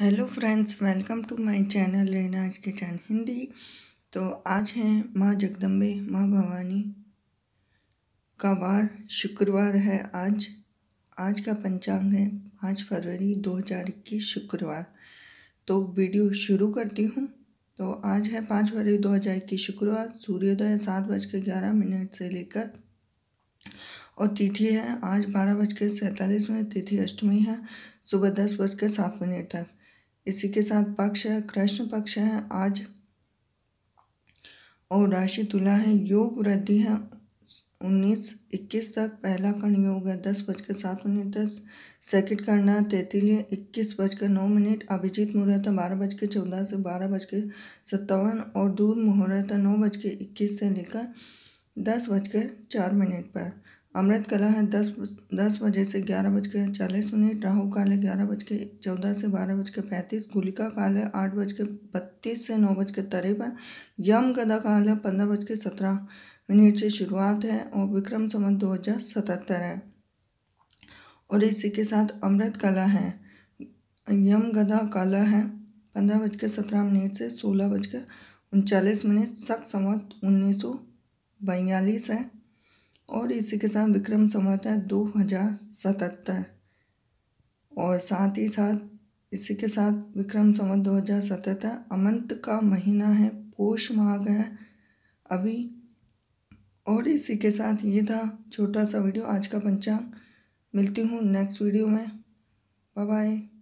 hello friends welcome to my channel के चैन हिंदी तो आज है माँ जगदम्बे माँ भवानी का वार शुक्रवार है आज आज का पंचांग है पाँच फरवरी दो हजार इक्कीस शुक्रवार तो वीडियो शुरू करती हूँ तो आज है पाँच फरवरी दो हजार इक्कीस शुक्रवार सूर्योदय सात बज के ग्यारह मिनट से लेकर और तिथि है आज बारह बज के सैंतालीस मिनट तिथि अष्टमी है सुबह दस बज के सात मिनट तक इसी के साथ पक्ष है कृष्ण पक्ष है आज और राशि तुला है योग वृद्धि है उन्नीस इक्कीस तक पहला कर्ण योग है दस बजकर सात मिनट दस सेकेंड कर्ण है तैतीलिया इक्कीस बजकर नौ मिनट अभिजीत मुहूर्त है बारह बज के चौदह से बारह बज के सत्तावन और दूर मुहूर्त है नौ बज के इक्कीस से लेकर दस बजकर चार मिनट पर अमृत कला है दस दस बजे से ग्यारह बज के चालीस मिनट राहु काल है ग्यारह बज के चौदह से बारह बज के पैंतीस गुलिका काल है आठ बज के बत्तीस से नौ बज के तिरपन यम गदा काल है पंद्रह बज के सत्रह मिनट से शुरुआत है और विक्रम संवत दो हजार सतहत्तर है और इसी के साथ अमृत कला है यम गदा काला है पंद्रह बज के सत्रह मिनट से सोलह बज के उनचालीस मिनट सख संवत उन्नीस सौ बयालीस है और इसी के साथ विक्रम संवत है दो हज़ार सतहत्तर और साथ ही साथ इसी के साथ विक्रम संवत दो हज़ार सतहत्तर अमंत का महीना है पोष माह है अभी और इसी के साथ ये था छोटा सा वीडियो आज का पंचांग मिलती हूँ नेक्स्ट वीडियो में बाय बाय